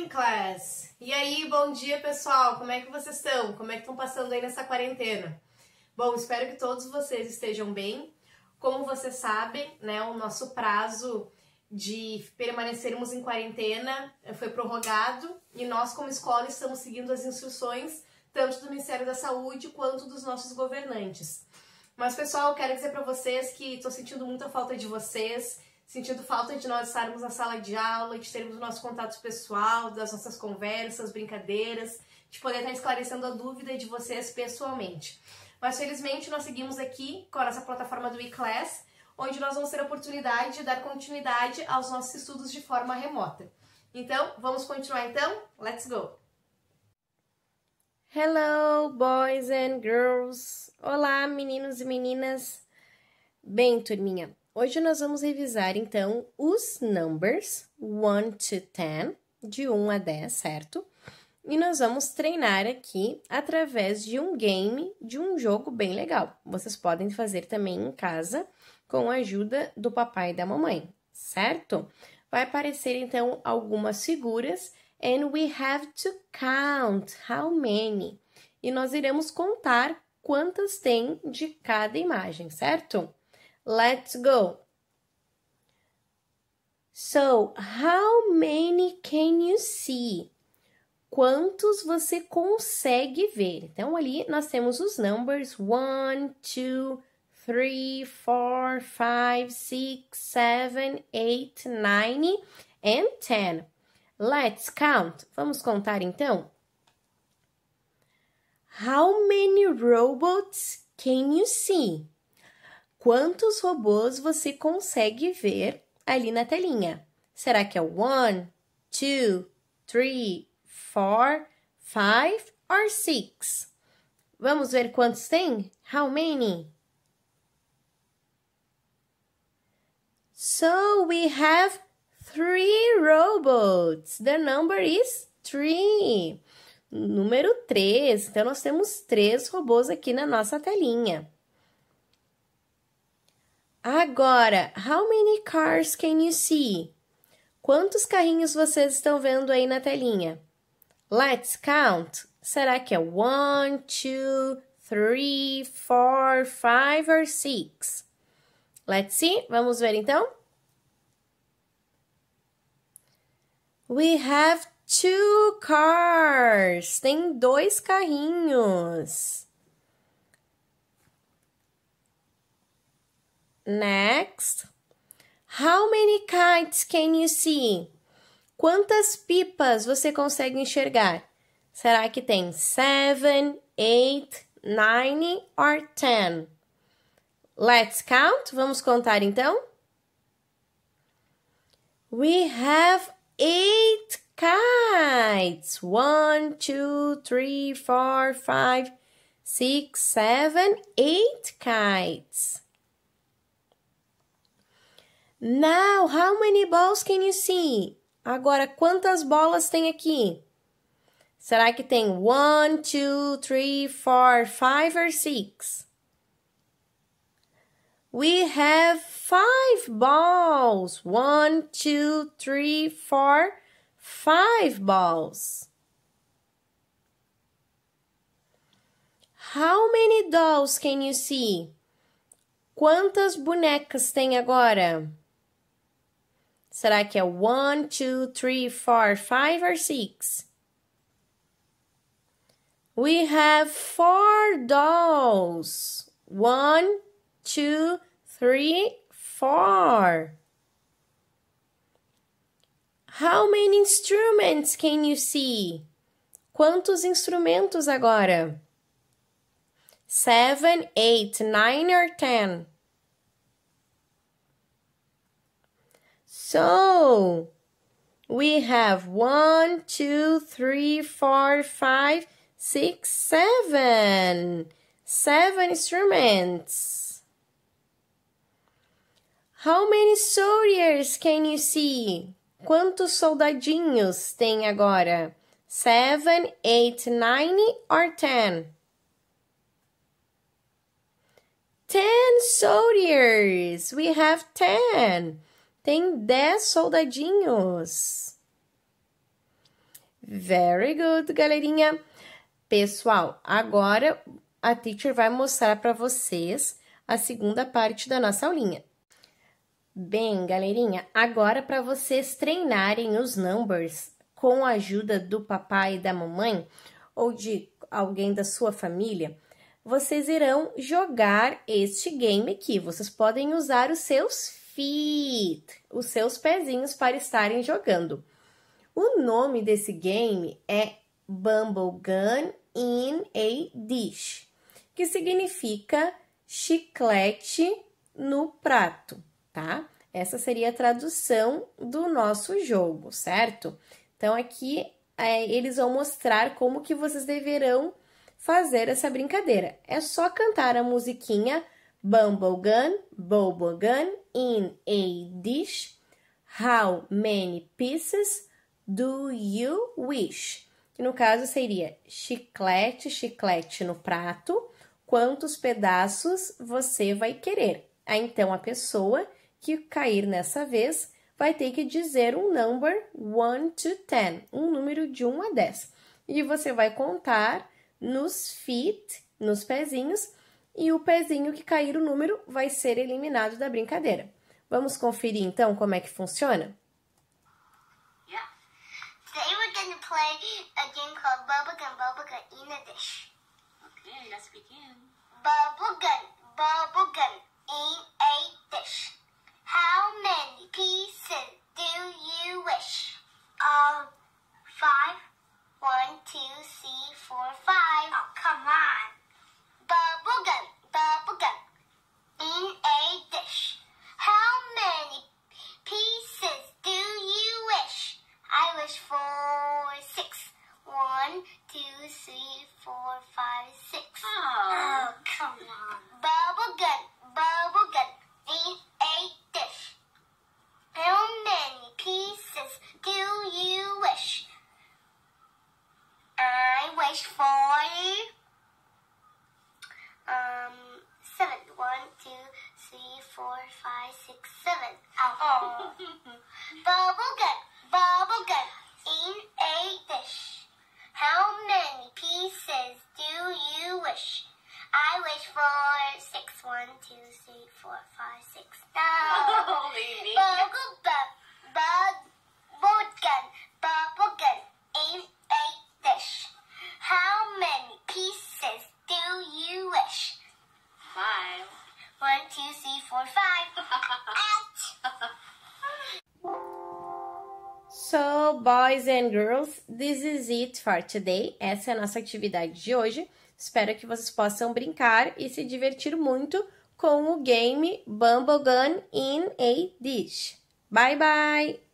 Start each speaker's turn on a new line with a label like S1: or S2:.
S1: Morning Class! E aí, bom dia pessoal, como é que vocês estão? Como é que estão passando aí nessa quarentena? Bom, espero que todos vocês estejam bem. Como vocês sabem, né, o nosso prazo de permanecermos em quarentena eh, foi prorrogado e nós, como escola, estamos seguindo as instruções tanto do Ministério da Saúde quanto dos nossos governantes. Mas, pessoal, eu quero dizer para vocês que estou sentindo muita falta de vocês, sentindo falta de nós estarmos na sala de aula, de termos o nosso contato pessoal, das nossas conversas, brincadeiras, de poder estar esclarecendo a dúvida de vocês pessoalmente. Mas felizmente nós seguimos aqui com a nossa plataforma do eClass, onde nós vamos ter a oportunidade de dar continuidade aos nossos estudos de forma remota. Então, vamos continuar então? Let's go! Hello, boys and girls! Olá, meninos e meninas! Bem, turminha, Hoje nós vamos revisar então os numbers 1 to 10, de 1 a 10, certo? E nós vamos treinar aqui através de um game, de um jogo bem legal. Vocês podem fazer também em casa com a ajuda do papai e da mamãe, certo? Vai aparecer então algumas figuras and we have to count how many. E nós iremos contar quantas tem de cada imagem, certo? Let's go. So, how many can you see? Quantos você consegue ver? Então, ali nós temos os numbers: 1, 2, 3, 4, 5, 6, 7, 8, 9 and 10. Let's count. Vamos contar então? How many robots can you see? quantos robôs você consegue ver ali na telinha. Será que é one, two, three, four, five or six? Vamos ver quantos tem? How many? So we have three robots. The number is three. Número 3. Então, nós temos três robôs aqui na nossa telinha. Agora, how many cars can you see? Quantos carrinhos vocês estão vendo aí na telinha? Let's count. Será que é one, two, three, four, five or six? Let's see. Vamos ver então. We have two cars. Tem dois carrinhos. Next. How many kites can you see? Quantas pipas você consegue enxergar? Será que tem seven, eight, nine or ten? Let's count. Vamos contar então? We have eight kites. One, two, three, four, five, six, seven, eight kites. Now, how many balls can you see? Agora, quantas bolas tem aqui? Será que tem one, two, three, four, five or six? We have five balls. One, two, three, four, five balls. How many dolls can you see? Quantas bonecas tem agora? Será que é 1, 2, 3, 4, 5 or 6? We have four dolls. One, two, three, four. How many instruments can you see? Quantos instrumentos agora? Seven, eight, nine or ten? So we have one, two, three, four, five, six, seven, seven instruments. How many soldiers can you see? Quantos soldadinhos tem agora? Seven, eight, nine or ten? Ten soldiers! We have ten. tem 10 soldadinhos. Very good, galerinha. Pessoal, agora a teacher vai mostrar para vocês a segunda parte da nossa aulinha. Bem, galerinha, agora para vocês treinarem os numbers com a ajuda do papai e da mamãe ou de alguém da sua família, vocês irão jogar este game aqui. Vocês podem usar os seus feet, os seus pezinhos para estarem jogando. O nome desse game é Bumble Gun in a Dish, que significa chiclete no prato, tá? Essa seria a tradução do nosso jogo, certo? Então aqui é, eles vão mostrar como que vocês deverão fazer essa brincadeira. É só cantar a musiquinha Bumble Gun, Bobo Gun in a dish? How many pieces do you wish? Que no caso seria chiclete, chiclete no prato. Quantos pedaços você vai querer? Aí então a pessoa que cair nessa vez vai ter que dizer um number 1 to 10, um número de 1 a 10. E você vai contar nos feet, nos pezinhos, e o pezinho que cair o número vai ser eliminado da brincadeira. Vamos conferir então como é que funciona? Yeah.
S2: Today we're going to play a game called Bubblegum Bubblegum in a Dish.
S1: Okay, let's begin.
S2: Bubblegum Bubblegum in a dish. How many pieces do you wish? Um, five. One, two, three, four, five. Oh, come on. size 4. Um, 7. four, five, six, seven. Oh. Bubble gun. Bubble gun.
S1: boys and girls. This is it for today. Essa é a nossa atividade de hoje. Espero que vocês possam brincar e se divertir muito com o game Gun in a Dish. Bye, bye!